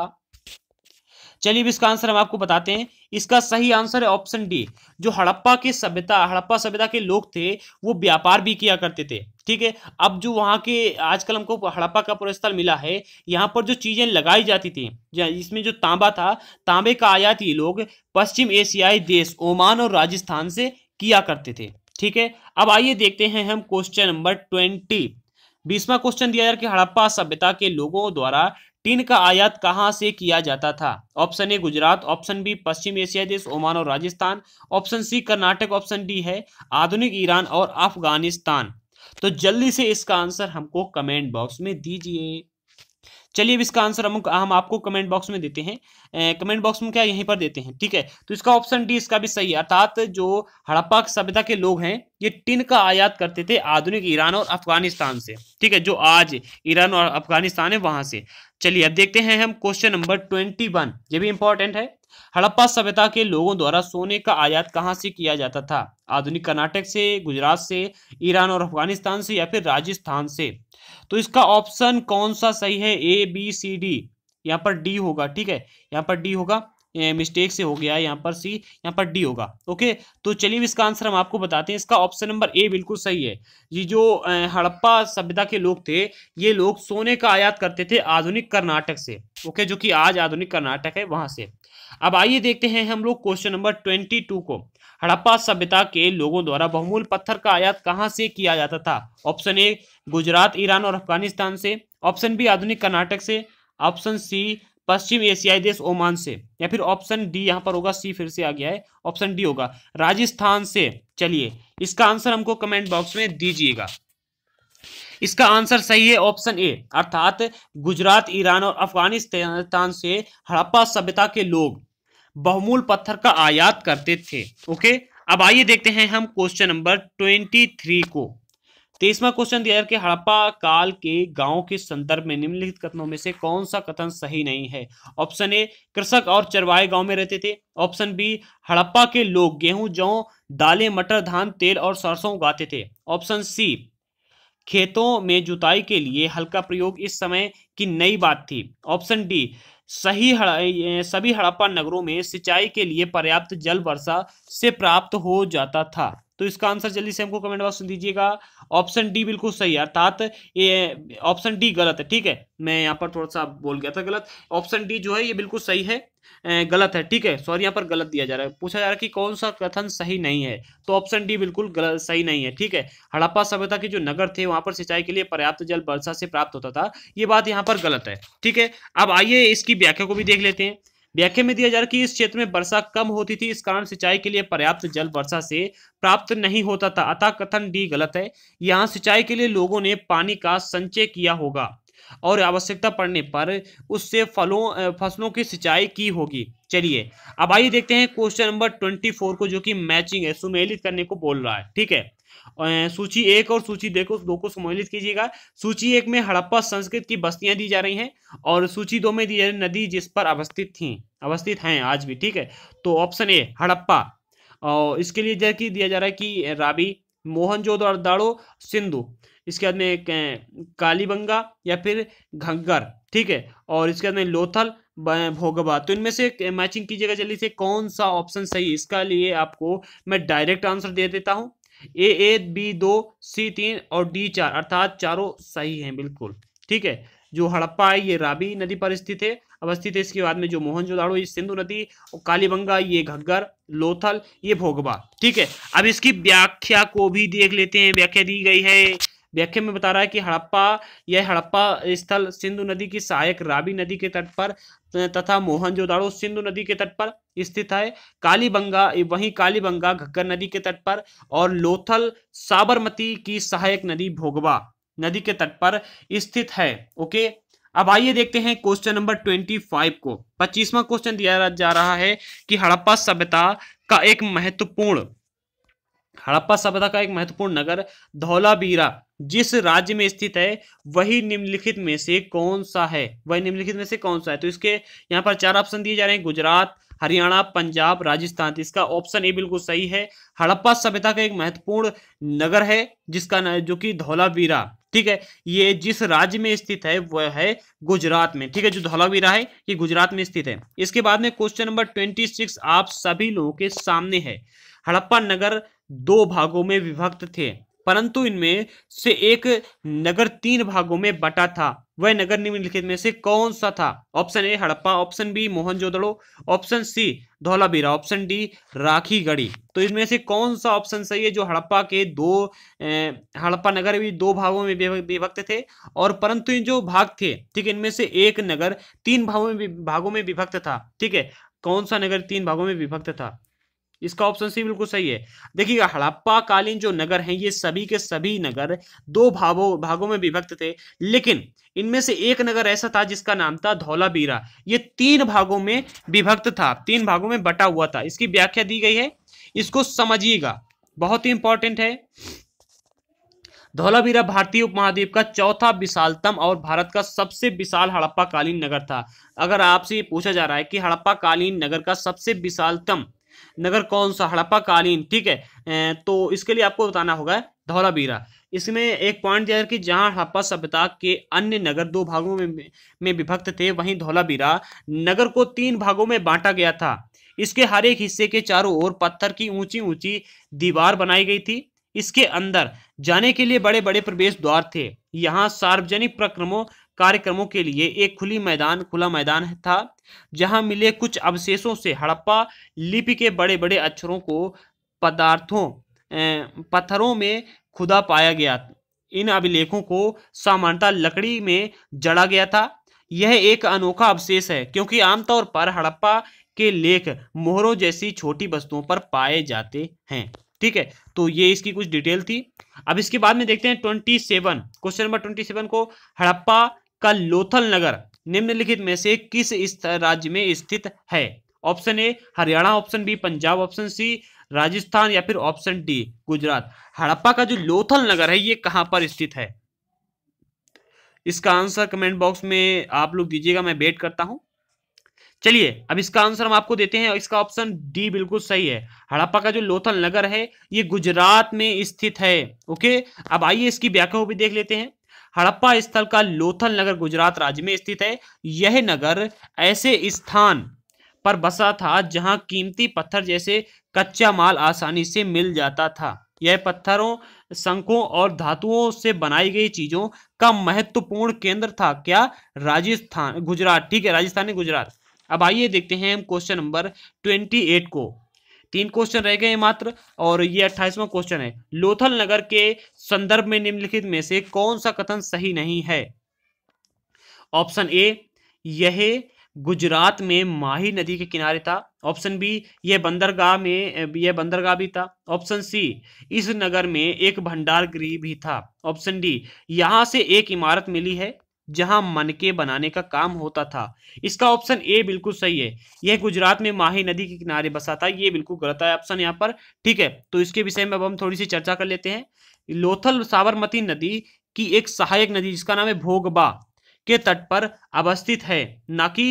चलिए अब इसका आंसर हम आपको बताते हैं इसका सही आंसर है ऑप्शन डी जो हड़प्पा के सभ्यता हड़प्पा सभ्यता के लोग थे वो व्यापार भी किया करते थे ठीक है अब जो वहाँ के आजकल हमको हड़प्पा का पुरस्थल मिला है यहाँ पर जो चीज़ें लगाई जाती थी इसमें जो तांबा था तांबे का आयात ये लोग पश्चिम एशियाई देश ओमान और राजस्थान से किया करते थे ठीक है अब आइए देखते हैं हम क्वेश्चन नंबर ट्वेंटी बीसवा क्वेश्चन दिया जा कि हड़प्पा सभ्यता के लोगों द्वारा टिन का आयात कहां से किया जाता था option A Gujarat option B पश्चिम एशिया देश ओमान और Rajasthan option C Karnataka option D है आधुनिक ईरान और अफगानिस्तान तो जल्दी से इसका आंसर हमको कमेंट बॉक्स में दीजिए चलिए अब इसका आंसर हम हम आपको कमेंट बॉक्स में देते हैं ए, कमेंट बॉक्स में क्या यहीं पर देते हैं ठीक है तो इसका ऑप्शन डी इसका भी सही है अर्थात जो हड़प्पा सभ्यता के लोग हैं ये टिन का आयात करते थे आधुनिक ईरान और अफगानिस्तान से ठीक है जो आज ईरान और अफगानिस्तान है वहां से चलिए अब देखते हैं हम क्वेश्चन नंबर ट्वेंटी वन ये भी इंपॉर्टेंट है हड़प्पा सभ्यता के लोगों द्वारा सोने का आयात कहाँ से किया जाता था आधुनिक कर्नाटक से गुजरात से ईरान और अफगानिस्तान से या फिर राजस्थान से तो इसका ऑप्शन कौन सा सही है ए बी सी डी यहाँ पर डी होगा ठीक है यहाँ पर डी होगा मिस्टेक से हो गया यहाँ पर सी यहाँ पर डी होगा ओके तो चलिए इसका आंसर हम आपको बताते हैं इसका ऑप्शन नंबर ए बिल्कुल सही है ये जो हड़प्पा सभ्यता के लोग थे ये लोग सोने का आयात करते थे आधुनिक कर्नाटक से ओके जो कि आज आधुनिक कर्नाटक है वहां से अब आइए देखते हैं हम लोग क्वेश्चन नंबर ट्वेंटी को हड़प्पा सभ्यता के लोगों द्वारा बहुमूल पत्थर का आयात कहाँ से किया जाता था ऑप्शन ए गुजरात ईरान और अफगानिस्तान से ऑप्शन बी आधुनिक कर्नाटक से ऑप्शन सी पश्चिम एशियाई देश ओमान से या फिर ऑप्शन डी यहाँ पर होगा सी फिर से आ गया है ऑप्शन डी होगा राजस्थान से चलिए इसका आंसर हमको कमेंट बॉक्स में दीजिएगा इसका आंसर सही है ऑप्शन ए अर्थात गुजरात ईरान और अफगानिस्तान से हड़प्पा सभ्यता के लोग बहुमूल पत्थर का आयात करते थे ओके अब आइए देखते हैं हम क्वेश्चन नंबर ट्वेंटी थ्री को तेईसवा क्वेश्चन दिया है कि हड़प्पा काल के गांव के संदर्भ में निम्नलिखित कथनों में से कौन सा कथन सही नहीं है ऑप्शन ए कृषक और चरवाहे गांव में रहते थे ऑप्शन बी हड़प्पा के लोग गेहूं जौ दालें मटर धान तेल और सरसों उगाते थे ऑप्शन सी खेतों में जुताई के लिए हल्का प्रयोग इस समय की नई बात थी ऑप्शन डी सही हड़ा, सभी हड़प्पा नगरों में सिंचाई के लिए पर्याप्त जल वर्षा से प्राप्त हो जाता था तो इसका आंसर जल्दी से हमको कमेंट बॉक्स में दीजिएगा ऑप्शन डी बिल्कुल सही अर्थात ये ऑप्शन डी गलत है ठीक है मैं यहाँ पर थोड़ा सा बोल गया था गलत ऑप्शन डी जो है ये बिल्कुल सही है गलत है ठीक है सॉरी यहाँ पर गलत दिया जा रहा है पूछा जा रहा है कि कौन सा कथन सही नहीं है तो ऑप्शन डी बिल्कुल गलत सही नहीं है ठीक है हड़प्पा सभ्यता के जो नगर थे वहां पर सिंचाई के लिए पर्याप्त जल वर्षा से प्राप्त होता था ये बात यहाँ पर गलत है ठीक है अब आइए इसकी व्याख्या को भी देख लेते हैं व्याख्या में दिया जा रहा कि इस क्षेत्र में वर्षा कम होती थी इस कारण सिंचाई के लिए पर्याप्त जल वर्षा से प्राप्त नहीं होता था अतः कथन डी गलत है यहाँ सिंचाई के लिए लोगों ने पानी का संचय किया होगा और आवश्यकता पड़ने पर उससे फलों फसलों की सिंचाई की होगी चलिए अब आइए देखते हैं क्वेश्चन नंबर ट्वेंटी फोर को जो कि मैचिंग है सुमेलित करने को बोल रहा है ठीक है सूची एक और सूची देखो दो को सम्मिलित कीजिएगा सूची एक में हड़प्पा संस्कृत की बस्तियां दी जा रही हैं और सूची दो में दी जा रही नदी जिस पर अवस्थित थी अवस्थित हैं आज भी ठीक है तो ऑप्शन ए हड़प्पा और इसके लिए जैसे दिया जा रहा है कि राबी मोहन मोहनजोदाड़ो सिंधु इसके बाद में कालीबंगा या फिर घग्गर ठीक है और इसके बाद में लोथल भोगबा तो इनमें से मैचिंग कीजिएगा जल्दी से कौन सा ऑप्शन सही इसका लिए आपको मैं डायरेक्ट आंसर दे देता हूं ए एक बी दो सी तीन और डी चार अर्थात चारों सही हैं बिल्कुल ठीक है जो हड़प्पा है ये राबी नदी पर स्थित है अवस्थित है इसके बाद में जो मोहनजोदाड़ो ये सिंधु नदी और कालीबंगा ये घग्गर लोथल ये भोगवा ठीक है अब इसकी व्याख्या को भी देख लेते हैं व्याख्या दी गई है व्याख्या में बता रहा है कि हड़प्पा यह हड़प्पा स्थल सिंधु नदी की सहायक रावी नदी के तट पर तथा मोहनजोदाड़ो सिंधु नदी के तट पर स्थित है कालीबंगा वहीं कालीबंगा घग्गर नदी के तट पर और लोथल साबरमती की सहायक नदी भोगवा नदी के तट पर स्थित है ओके अब आइए देखते हैं क्वेश्चन नंबर ट्वेंटी फाइव को पच्चीसवा क्वेश्चन दिया जा रहा है कि हड़प्पा सभ्यता का एक महत्वपूर्ण हड़प्पा सभ्यता का एक महत्वपूर्ण नगर धौलाबीरा जिस राज्य में स्थित है वही निम्नलिखित में से कौन सा है वही निम्नलिखित में से कौन सा है तो इसके यहाँ पर चार ऑप्शन दिए जा रहे हैं गुजरात हरियाणा पंजाब राजस्थान तो इसका ऑप्शन ए बिल्कुल सही है हड़प्पा सभ्यता का एक महत्वपूर्ण नगर है जिसका न, जो कि धौलावीरा ठीक है ये जिस राज्य में स्थित है वह है गुजरात में ठीक है जो धौलावीरा है ये गुजरात में स्थित है इसके बाद में क्वेश्चन नंबर ट्वेंटी सिक्स आप सभी लोगों के सामने है हड़प्पा नगर दो भागों में विभक्त थे परंतु इनमें से एक नगर तीन भागों में बटा था वह नगर निम्नलिखित में से कौन सा था option A Harappa option B Mohenjodaro option C Dholavira option D Rakhigarhi तो इनमें से कौन सा ऑप्शन सही है जो हड़प्पा के दो हड़प्पा नगर भी दो भागों में विभक्त थे और परंतु जो भाग थे ठीक है इनमें से एक नगर तीन भागों में भागों में विभक्त था ठीक है कौन सा नगर तीन भागों में विभक्त था इसका ऑप्शन सी बिल्कुल सही है देखिएगा हड़प्पा कालीन जो नगर हैं ये सभी के सभी नगर दो भागों भागों में विभक्त थे लेकिन इनमें से एक नगर ऐसा था जिसका नाम था धौलाबीरा ये तीन भागों में विभक्त था तीन भागों में बटा हुआ था इसकी व्याख्या दी गई है इसको समझिएगा बहुत ही इंपॉर्टेंट है धौलाबीरा भारतीय उपमहाद्वीप का चौथा विशालतम और भारत का सबसे विशाल हड़प्पा कालीन नगर था अगर आपसे ये पूछा जा रहा है कि हड़प्पा कालीन नगर का सबसे विशालतम नगर कौन सा हड़प्पा कालीन ठीक है तो इसके लिए आपको बताना होगा धौलाबीरा इसमें एक पॉइंट दिया कि जहां हड़प्पा सभ्यता के अन्य नगर दो भागों में में विभक्त थे वहीं धौलाबीरा नगर को तीन भागों में बांटा गया था इसके हर एक हिस्से के चारों ओर पत्थर की ऊंची ऊंची दीवार बनाई गई थी इसके अंदर जाने के लिए बड़े बड़े प्रवेश द्वार थे यहाँ सार्वजनिक प्रक्रमों कार्यक्रमों के लिए एक खुली मैदान खुला मैदान था जहां मिले कुछ अवशेषों से हड़प्पा लिपि के बड़े बड़े अक्षरों को पदार्थों पत्थरों में खुदा पाया गया इन अभिलेखों को सामान्यतः लकड़ी में जड़ा गया था यह एक अनोखा अवशेष है क्योंकि आमतौर पर हड़प्पा के लेख मोहरों जैसी छोटी वस्तुओं पर पाए जाते हैं ठीक है तो ये इसकी कुछ डिटेल थी अब इसके बाद में देखते हैं twenty seven question number twenty seven को हड़प्पा का लोथल नगर निम्नलिखित में से किस राज्य में स्थित है option A Haryana option B Punjab option C Rajasthan या फिर ऑप्शन डी गुजरात हड़प्पा का जो लोथल नगर है ये कहां पर स्थित है इसका आंसर कमेंट बॉक्स में आप लोग दीजिएगा मैं वेट करता हूं चलिए अब इसका आंसर हम आपको देते हैं इसका ऑप्शन डी बिल्कुल सही है हड़प्पा का जो लोथल नगर है ये गुजरात में स्थित है ओके अब आइए इसकी व्याख्या भी देख लेते हैं हड़प्पा स्थल का लोथल नगर गुजरात राज्य में स्थित है यह नगर ऐसे स्थान पर बसा था जहां कीमती पत्थर जैसे कच्चा माल आसानी से मिल जाता था यह पत्थरों शंखों और धातुओं से बनाई गई चीजों का महत्वपूर्ण केंद्र था क्या राजस्थान गुजरात ठीक है राजस्थान गुजरात अब आइए देखते हैं हम क्वेश्चन नंबर ट्वेंटी एट को तीन क्वेश्चन रह गए मात्र और ये अट्ठाईसवां क्वेश्चन है लोथल नगर के संदर्भ में निम्नलिखित में से कौन सा कथन सही नहीं है ऑप्शन ए यह गुजरात में माही नदी के किनारे था ऑप्शन बी यह बंदरगाह में यह बंदरगाह भी था ऑप्शन सी इस नगर में एक भंडार गृह भी था ऑप्शन डी यहां से एक इमारत मिली है जहां मन के बनाने का काम होता था इसका ऑप्शन ए बिल्कुल सही है यह गुजरात में माही नदी के किनारे बसा था यह बिल्कुल गलत है ऑप्शन यहाँ पर ठीक है तो इसके विषय में अब हम थोड़ी सी चर्चा कर लेते हैं लोथल साबरमती नदी की एक सहायक नदी जिसका नाम है भोगबा के तट पर अवस्थित है ना कि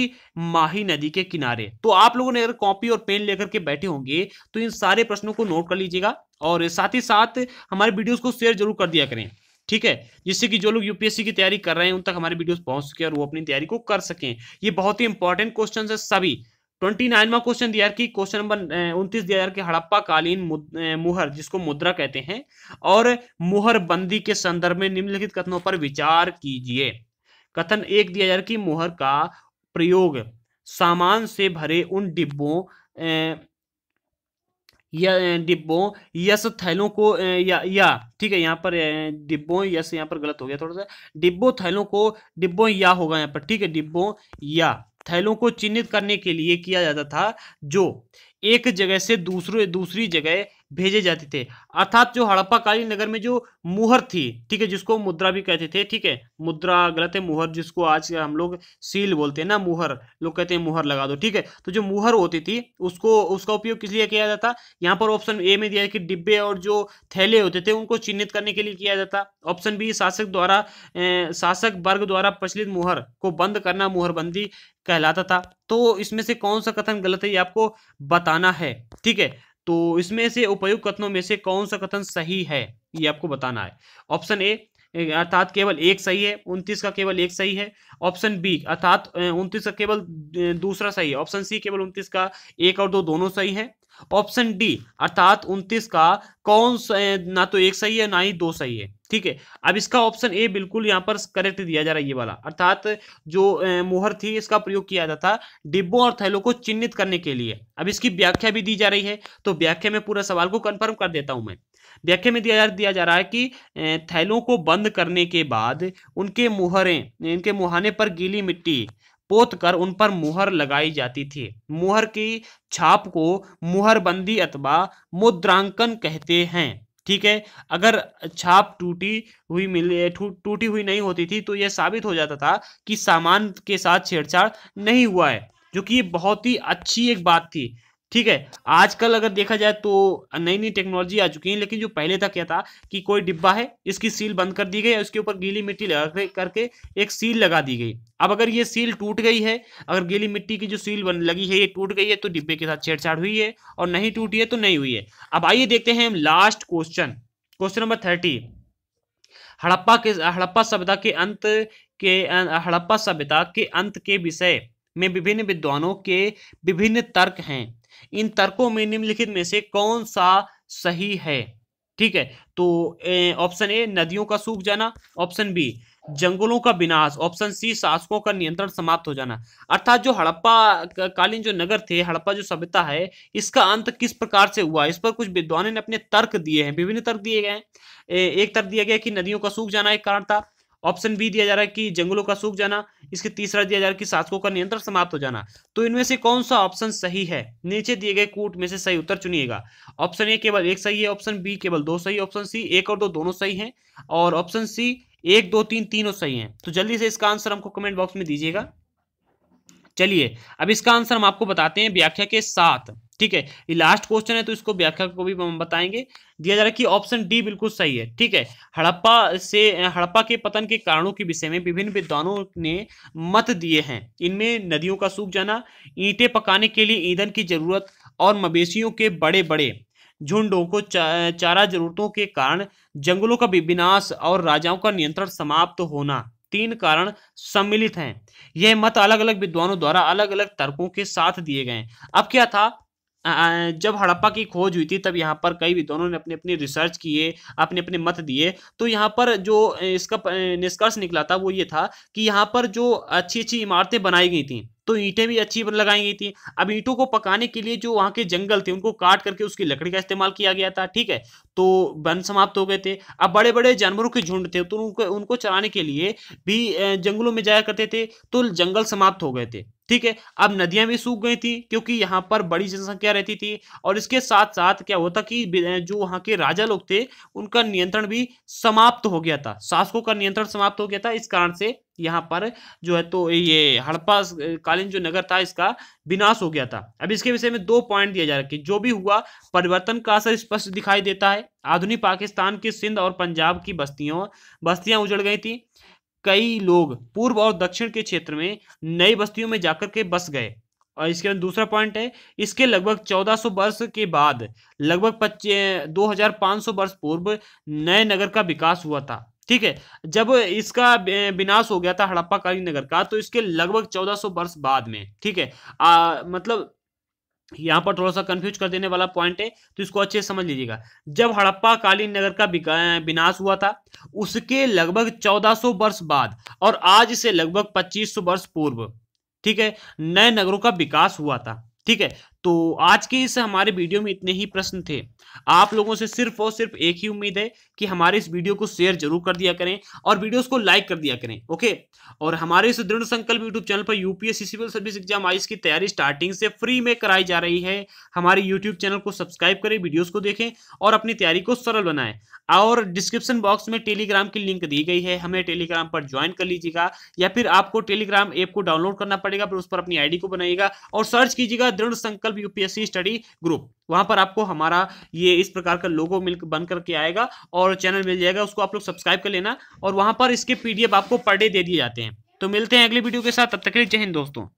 माही नदी के किनारे तो आप लोगों ने अगर कॉपी और पेन लेकर के बैठे होंगे तो इन सारे प्रश्नों को नोट कर लीजिएगा और साथ ही साथ हमारे वीडियोस को शेयर जरूर कर दिया करें ठीक है जिससे कि जो लोग यूपीएससी की तैयारी कर रहे हैं उन तक हमारी वीडियोस पहुंच सके और वो अपनी तैयारी को कर सकें ये बहुत ही इंपॉर्टेंट क्वेश्चन है सभी ट्वेंटी नाइनवा क्वेश्चन दिया कि क्वेश्चन नंबर उनतीस दिया कि हड़प्पा कालीन मुहर जिसको मुद्रा कहते हैं और मुहरबंदी के संदर्भ में निम्नलिखित कथनों पर विचार कीजिए कथन एक दिया यार कि मुहर का प्रयोग सामान से भरे उन डिब्बों या डिब्बों यस थैलों को या या ठीक है यहाँ पर डिब्बों यस यहाँ पर गलत हो गया थोड़ा सा डिब्बों थैलों को डिब्बों या होगा यहाँ पर ठीक है डिब्बों या थैलों को चिन्हित करने के लिए किया जाता था जो एक जगह से दूसरे दूसरी जगह भेजे जाते थे अर्थात जो हड़प्पा काली नगर में जो मुहर थी ठीक है जिसको मुद्रा भी कहते थे ठीक है मुद्रा गलत है मुहर जिसको आज हम लोग सील बोलते हैं ना मुहर लोग कहते हैं मुहर लगा दो ठीक है तो जो मुहर होती थी उसको उसका उपयोग किस लिए किया जाता यहाँ पर ऑप्शन ए में दिया कि डिब्बे और जो थैले होते थे उनको चिन्हित करने के लिए किया जाता ऑप्शन बी शासक द्वारा शासक वर्ग द्वारा प्रचलित मुहर को बंद करना मुहरबंदी कहलाता था तो इसमें से कौन सा कथन गलत है ये आपको बताना है ठीक है तो इसमें से उपयुक्त कथनों में से कौन सा कथन सही है ये आपको बताना है ऑप्शन ए अर्थात केवल एक सही है उनतीस का केवल एक सही है ऑप्शन बी अर्थात उनतीस का केवल दूसरा सही है ऑप्शन सी केवल उनतीस का एक और दो दोनों सही है ऑप्शन डी अर्थात उनतीस का कौन ना तो एक सही है ना ही दो सही है ठीक है अब इसका ऑप्शन ए बिल्कुल यहाँ पर करेक्ट दिया जा रहा है ये वाला अर्थात जो मोहर थी इसका प्रयोग किया जाता था डिब्बों और थैलों को चिन्हित करने के लिए अब इसकी व्याख्या भी दी जा रही है तो व्याख्या में पूरा सवाल को कंफर्म कर देता हूं मैं व्याख्या में दिया दिया जा रहा है कि थैलों को बंद करने के बाद उनके मुहरें इनके मुहाने पर गीली मिट्टी पोत कर उन पर मुहर लगाई जाती थी मुहर की छाप को मुहरबंदी अथवा मुद्रांकन कहते हैं ठीक है अगर छाप टूटी हुई मिली टूटी हुई नहीं होती थी तो यह साबित हो जाता था कि सामान के साथ छेड़छाड़ नहीं हुआ है जो कि बहुत ही अच्छी एक बात थी ठीक है आजकल अगर देखा जाए तो नई नई टेक्नोलॉजी आ चुकी है लेकिन जो पहले था क्या था कि कोई डिब्बा है इसकी सील बंद कर दी गई उसके ऊपर गीली मिट्टी लगा करके एक सील लगा दी गई अब अगर ये सील टूट गई है अगर गीली मिट्टी की जो सील बन लगी है ये टूट गई है तो डिब्बे के साथ छेड़छाड़ हुई है और नहीं टूटी है तो नहीं हुई है अब आइए देखते हैं हम last question question number thirty Harappa के हड़प्पा सभ्यता के अंत के हड़प्पा सभ्यता के अंत के विषय में विभिन्न विद्वानों के विभिन्न तर्क हैं इन तर्कों में निम्नलिखित में से कौन सा सही है ठीक है तो ऑप्शन ए नदियों का सूख जाना ऑप्शन बी जंगलों का विनाश ऑप्शन सी शासकों का नियंत्रण समाप्त हो जाना अर्थात जो हड़प्पा कालीन जो नगर थे हड़प्पा जो सभ्यता है इसका अंत किस प्रकार से हुआ इस पर कुछ विद्वानों ने अपने तर्क दिए हैं विभिन्न तर्क दिए गए हैं एक तर्क दिया गया कि नदियों का सूख जाना एक कारण था ऑप्शन बी दिया जा रहा है कि जंगलों का सूख जाना इसके तीसरा दिया जा रहा है कि शासकों का नियंत्रण समाप्त हो जाना तो इनमें से कौन सा ऑप्शन सही है नीचे दिए गए कूट में से सही उत्तर चुनिएगा ऑप्शन ए केवल एक सही है ऑप्शन बी केवल दो सही ऑप्शन सी एक और दो दोनों सही है और ऑप्शन सी एक दो तीन तीनों सही है तो जल्दी से इसका आंसर हमको कमेंट बॉक्स में दीजिएगा चलिए अब इसका आंसर हम आपको बताते हैं व्याख्या के साथ ठीक है ये लास्ट क्वेश्चन है तो इसको व्याख्या को भी हम बताएंगे दिया जा रहा है कि ऑप्शन डी बिल्कुल सही है ठीक है हड़प्पा से हड़प्पा के पतन के कारणों के विषय में विभिन्न विद्वानों ने मत दिए हैं इनमें नदियों का सूख जाना ईंटें पकाने के लिए ईंधन की जरूरत और मवेशियों के बड़े बड़े झुंडों को चा, चारा जरूरतों के कारण जंगलों का विनाश और राजाओं का नियंत्रण समाप्त होना तीन कारण सम्मिलित हैं यह मत अलग अलग विद्वानों द्वारा अलग अलग तर्कों के साथ दिए गए अब क्या था जब हड़प्पा की खोज हुई थी तब यहाँ पर कई विद्वानों ने अपने अपने रिसर्च किए अपने अपने मत दिए तो यहाँ पर जो इसका निष्कर्ष निकला था वो ये था कि यहाँ पर जो अच्छी अच्छी इमारतें बनाई गई थी तो ईंटें भी अच्छी लगाई गई थी अब ईंटों को पकाने के लिए जो वहाँ के जंगल थे उनको काट करके उसकी लकड़ी का इस्तेमाल किया गया था ठीक है तो वन समाप्त हो गए थे अब बड़े बड़े जानवरों के झुंड थे तो उनको उनको चराने के लिए भी जंगलों में जाया करते थे तो जंगल समाप्त हो गए थे ठीक है अब नदियां भी सूख गई थी क्योंकि यहाँ पर बड़ी जनसंख्या रहती थी और इसके साथ साथ क्या होता कि जो वहाँ के राजा लोग थे उनका नियंत्रण भी समाप्त हो गया था शासकों का नियंत्रण समाप्त हो गया था इस कारण से यहाँ पर जो है तो ये हड़प्पा कालीन जो नगर था इसका विनाश हो गया था अब इसके विषय में दो पॉइंट दिया जा रहा है कि जो भी हुआ परिवर्तन का असर स्पष्ट दिखाई देता है आधुनिक पाकिस्तान के सिंध और पंजाब की बस्तियों बस्तियां उजड़ गई थी कई लोग पूर्व और दक्षिण के क्षेत्र में नई बस्तियों में जाकर के बस गए और इसके बाद दूसरा पॉइंट है इसके लगभग 1400 वर्ष के बाद लगभग पच्चीस दो वर्ष पूर्व नए नगर का विकास हुआ था ठीक है जब इसका विनाश हो गया था हड़प्पाकालीन नगर का तो इसके लगभग 1400 वर्ष बाद में ठीक है आ, मतलब यहाँ पर थोड़ा सा कंफ्यूज कर देने वाला पॉइंट है तो इसको अच्छे से समझ लीजिएगा जब हड़प्पा कालीन नगर का विनाश हुआ था उसके लगभग 1400 वर्ष बाद और आज से लगभग 2500 वर्ष पूर्व ठीक है नए नगरों का विकास हुआ था ठीक है तो आज के इस हमारे वीडियो में इतने ही प्रश्न थे आप लोगों से सिर्फ और सिर्फ एक ही उम्मीद है कि हमारे इस वीडियो को शेयर जरूर कर दिया करें और वीडियोस को लाइक कर दिया करें ओके और हमारे इस दृढ़ संकल्प यूट्यूब चैनल पर यूपीएससी सिविल सर्विस एग्जाम आइस की तैयारी स्टार्टिंग से फ्री में कराई जा रही है हमारे यूट्यूब चैनल को सब्सक्राइब करें वीडियोज को देखें और अपनी तैयारी को सरल बनाएं और डिस्क्रिप्शन बॉक्स में टेलीग्राम की लिंक दी गई है हमें टेलीग्राम पर ज्वाइन कर लीजिएगा या फिर आपको टेलीग्राम ऐप को डाउनलोड करना पड़ेगा फिर उस पर अपनी आईडी को बनाइएगा और सर्च कीजिएगा दृढ़ संकल्प मतलब यूपीएससी स्टडी ग्रुप वहां पर आपको हमारा ये इस प्रकार का लोगो मिल बन करके आएगा और चैनल मिल जाएगा उसको आप लोग सब्सक्राइब कर लेना और वहां पर इसके पीडीएफ आपको पर डे दे दिए जाते हैं तो मिलते हैं अगले वीडियो के साथ तब तक के लिए जय हिंद दोस्तों